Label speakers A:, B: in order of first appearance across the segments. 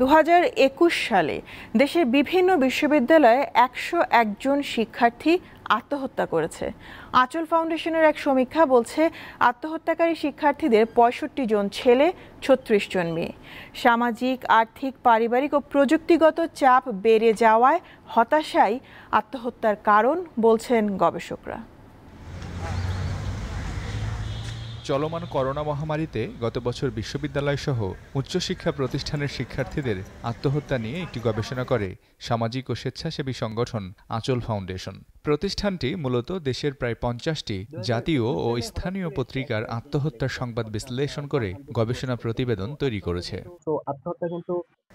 A: দু সালে দেশের বিভিন্ন বিশ্ববিদ্যালয়ে একশো একজন শিক্ষার্থী আত্মহত্যা করেছে আচল ফাউন্ডেশনের এক সমীক্ষা বলছে আত্মহত্যাকারী শিক্ষার্থীদের পঁয়ষট্টি জন ছেলে ছত্রিশ জন মেয়ে সামাজিক আর্থিক পারিবারিক ও প্রযুক্তিগত চাপ বেড়ে যাওয়ায় হতাশাই আত্মহত্যার কারণ বলছেন গবেষকরা
B: চলমান করোনা মহামারীতে গত বছর বিশ্ববিদ্যালয়সহ উচ্চশিক্ষা প্রতিষ্ঠানের শিক্ষার্থীদের আত্মহত্যা নিয়ে একটি গবেষণা করে সামাজিক ও স্বেচ্ছাসেবী সংগঠন আঁচল ফাউন্ডেশন প্রতিষ্ঠানটি মূলত দেশের প্রায় পঞ্চাশটি জাতীয় ও স্থানীয় পত্রিকার আত্মহত্যার সংবাদ বিশ্লেষণ করে গবেষণা প্রতিবেদন তৈরি করেছে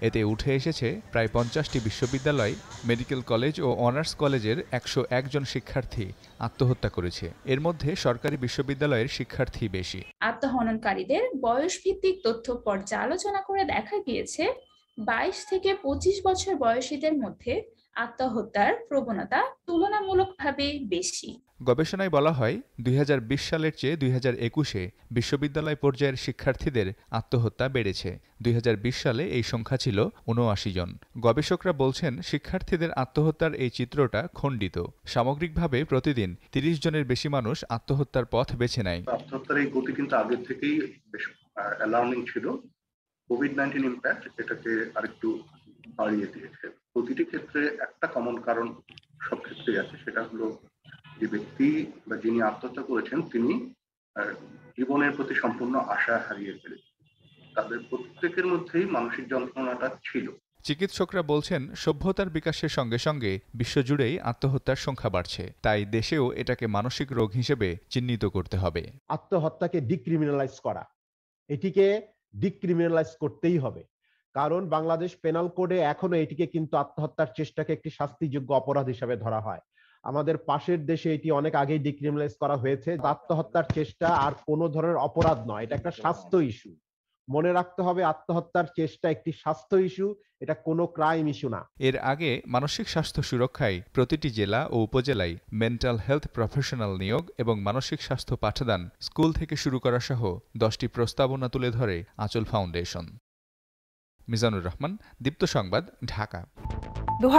B: এতে উঠে এসেছে প্রায় পঞ্চাশটি বিশ্ববিদ্যালয় মেডিকেল কলেজ ও অনার্স কলেজের একশো একজন শিক্ষার্থী আত্মহত্যা করেছে এর মধ্যে সরকারি বিশ্ববিদ্যালয়ের শিক্ষার্থী বেশি
A: আত্মহননকারীদের ভিত্তিক তথ্য পর্যালোচনা করে দেখা গিয়েছে বাইশ থেকে পঁচিশ বছর বয়সীদের মধ্যে আত্মহত্যার প্রবণতা তুলনামূলকভাবে বেশি
B: গবেষণায় বলা হয় দুই সালের চেয়ে দুই একুশে বিশ্ববিদ্যালয় পর্যায়ের শিক্ষার্থীদের আত্মহত্যা বেড়েছে দুই সালে এই সংখ্যা ছিল উনআশি জন গবেষকরা বলছেন শিক্ষার্থীদের আত্মহত্যার এই চিত্রটা খণ্ডিত সামগ্রিকভাবে প্রতিদিন তিরিশ জনের বেশি মানুষ আত্মহত্যার পথ বেছে নেয়
C: আত্মহত্যার এই গতি কিন্তু আগে থেকেই বেশ অ্যালার্মিং ছিল কোভিড নাইন্টিন ইম্প্যাক্ট এটাকে আরেকটু বাড়িয়ে দিয়েছে প্রতিটি ক্ষেত্রে একটা কমন কারণ সব ক্ষেত্রেই আছে সেটা হলো যে ব্যক্তি বা যিনি আত্মহত্যা করেছেন তিনি জীবনের প্রতি সম্পূর্ণ আশা হারিয়ে ফেলেছেন তাদের প্রত্যেকের মধ্যেই মানসিক
D: যন্ত্রণাটা ছিল
B: চিকিৎসকরা বলছেন সভ্যতার বিকাশের সঙ্গে সঙ্গে বিশ্বজুড়েই আত্মহত্যার সংখ্যা বাড়ছে তাই দেশেও এটাকে মানসিক রোগ হিসেবে চিহ্নিত করতে হবে
D: আত্মহত্যাকে ডিক্রিমিনালাইজ করা এটিকে ডিক্রিমিনালাইজ করতেই হবে কারণ বাংলাদেশ পেনাল কোডে এখনো এটিকে কিন্তু আত্মহত্যার চেষ্টাকে একটি শাস্তিযোগ্য অপরাধ হিসেবে ধরা হয় আমাদের পাশের দেশে এটি অনেক আগেই ডিক্রিমিনালাইজ করা হয়েছে আচ্ছা। আত্মহত্যার চেষ্টা আর কোনো ধরনের অপরাধ নয় এটা একটা আচ্ছা। স্বাস্থ্য ইস্যু মনে রাখতে হবে আত্মহত্যার চেষ্টা একটি স্বাস্থ্য ইস্যু এটা কোনো ক্রাইম ইস্যু না
B: এর আগে মানসিক স্বাস্থ্য সুরক্ষায় প্রতিটি জেলা ও উপজেলায় মেন্টাল হেলথ প্রফেশনাল নিয়োগ এবং মানসিক স্বাস্থ্য পাঠদান স্কুল থেকে শুরু করা সহ দশটি প্রস্তাবনা তুলে ধরে আঁচল ফাউন্ডেশন মিজানুর রহমান দীপ্ত সংবাদ ঢাকা
A: দু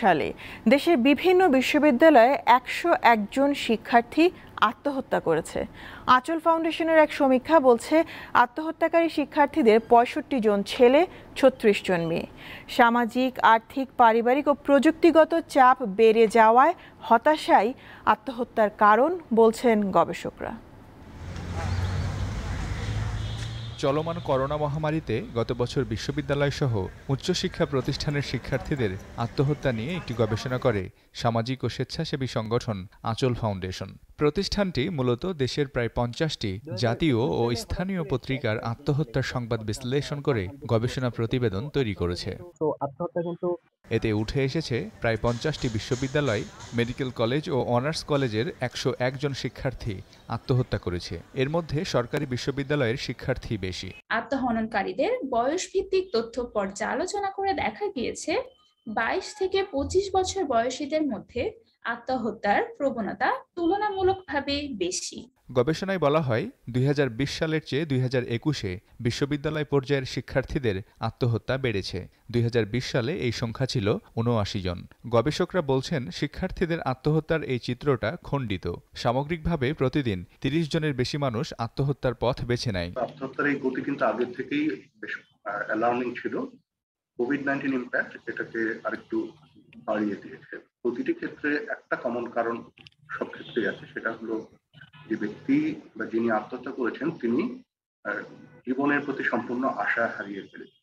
A: সালে দেশের বিভিন্ন বিশ্ববিদ্যালয়ে একশো একজন শিক্ষার্থী আত্মহত্যা করেছে আঁচল ফাউন্ডেশনের এক সমীক্ষা বলছে আত্মহত্যাকারী শিক্ষার্থীদের পঁয়ষট্টি জন ছেলে ছত্রিশ জন মেয়ে সামাজিক আর্থিক পারিবারিক ও প্রযুক্তিগত চাপ বেড়ে যাওয়ায় হতাশাই আত্মহত্যার কারণ বলছেন গবেষকরা
B: চলমান করোনা মহামারীতে গত বছর বিশ্ববিদ্যালয়সহ উচ্চশিক্ষা প্রতিষ্ঠানের শিক্ষার্থীদের আত্মহত্যা নিয়ে একটি গবেষণা করে সামাজিক ও স্বেচ্ছাসেবী সংগঠন আঁচল ফাউন্ডেশন প্রতিষ্ঠানটি মূলত দেশের প্রায় পঞ্চাশটি জাতীয় ও স্থানীয় পত্রিকার আত্মহত্যার সংবাদ বিশ্লেষণ করে গবেষণা প্রতিবেদন তৈরি করেছে এতে উঠে এসেছে প্রায় পঞ্চাশটি বিশ্ববিদ্যালয় মেডিকেল কলেজ ও অনার্স কলেজের একশো একজন শিক্ষার্থী আত্মহত্যা করেছে এর মধ্যে সরকারি বিশ্ববিদ্যালয়ের শিক্ষার্থী বেশি
A: আত্মহননকারীদের ভিত্তিক তথ্য পর্যালোচনা করে দেখা গিয়েছে বাইশ থেকে পঁচিশ বছর বয়সীদের মধ্যে আত্মহত্যার প্রবণতা তুলনামূলকভাবে বেশি
B: গবেষণায় বলা হয় দুই সালের চেয়ে দুই একুশে বিশ্ববিদ্যালয় পর্যায়ের শিক্ষার্থীদের আত্মহত্যা বেড়েছে দুই সালে এই সংখ্যা ছিল উনআশি জন গবেষকরা বলছেন শিক্ষার্থীদের আত্মহত্যার এই চিত্রটা খণ্ডিত সামগ্রিকভাবে প্রতিদিন তিরিশ জনের বেশি মানুষ আত্মহত্যার পথ বেছে নেয়
C: আত্মহত্যার এই গতি কিন্তু আগে থেকেই বেশ অ্যালার্মিং ছিল কোভিড নাইন্টিন ইম্প্যাক্ট এটাকে আরেকটু বাড়িয়ে দিয়েছে প্রতিটি ক্ষেত্রে একটা কমন কারণ সব ক্ষেত্রেই আছে সেটা হলো যে ব্যক্তি বা যিনি আত্মহত্যা করেছেন তিনি জীবনের প্রতি সম্পূর্ণ আশা হারিয়ে ফেলেছেন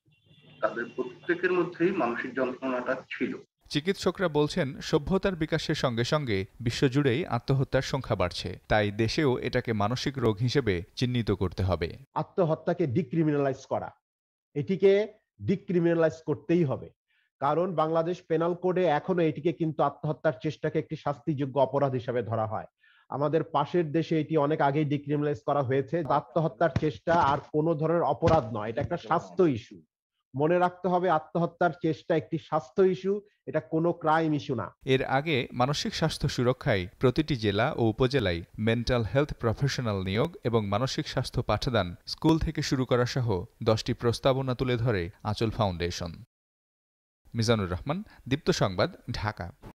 C: তাদের প্রত্যেকের মধ্যেই মানসিক যন্ত্রণাটা ছিল
B: চিকিৎসকরা বলছেন সভ্যতার বিকাশের সঙ্গে সঙ্গে বিশ্বজুড়েই আত্মহত্যার সংখ্যা বাড়ছে তাই দেশেও এটাকে মানসিক রোগ হিসেবে চিহ্নিত করতে হবে
D: আত্মহত্যাকে ডিক্রিমিনালাইজ করা এটিকে ডিক্রিমিনালাইজ করতেই হবে কারণ বাংলাদেশ পেনাল কোডে এখনো এটিকে কিন্তু আত্মহত্যার চেষ্টাকে একটি শাস্তিযোগ্য অপরাধ হিসেবে ধরা হয় আমাদের পাশের দেশে এটি অনেক আগেই ডিক্রিমিনালাইজ করা হয়েছে আচ্ছা। আত্মহত্যার চেষ্টা আর কোনো ধরনের অপরাধ নয় এটা একটা আচ্ছা। স্বাস্থ্য ইস্যু মনে রাখতে হবে আত্মহত্যার চেষ্টা একটি স্বাস্থ্য ইস্যু এটা কোনো ক্রাইম ইস্যু না
B: এর আগে মানসিক স্বাস্থ্য সুরক্ষায় প্রতিটি জেলা ও উপজেলায় মেন্টাল হেলথ প্রফেশনাল নিয়োগ এবং মানসিক স্বাস্থ্য পাঠদান স্কুল থেকে শুরু করা সহ দশটি প্রস্তাবনা তুলে ধরে আঁচল ফাউন্ডেশন মিজানুর রহমান দীপ্ত সংবাদ ঢাকা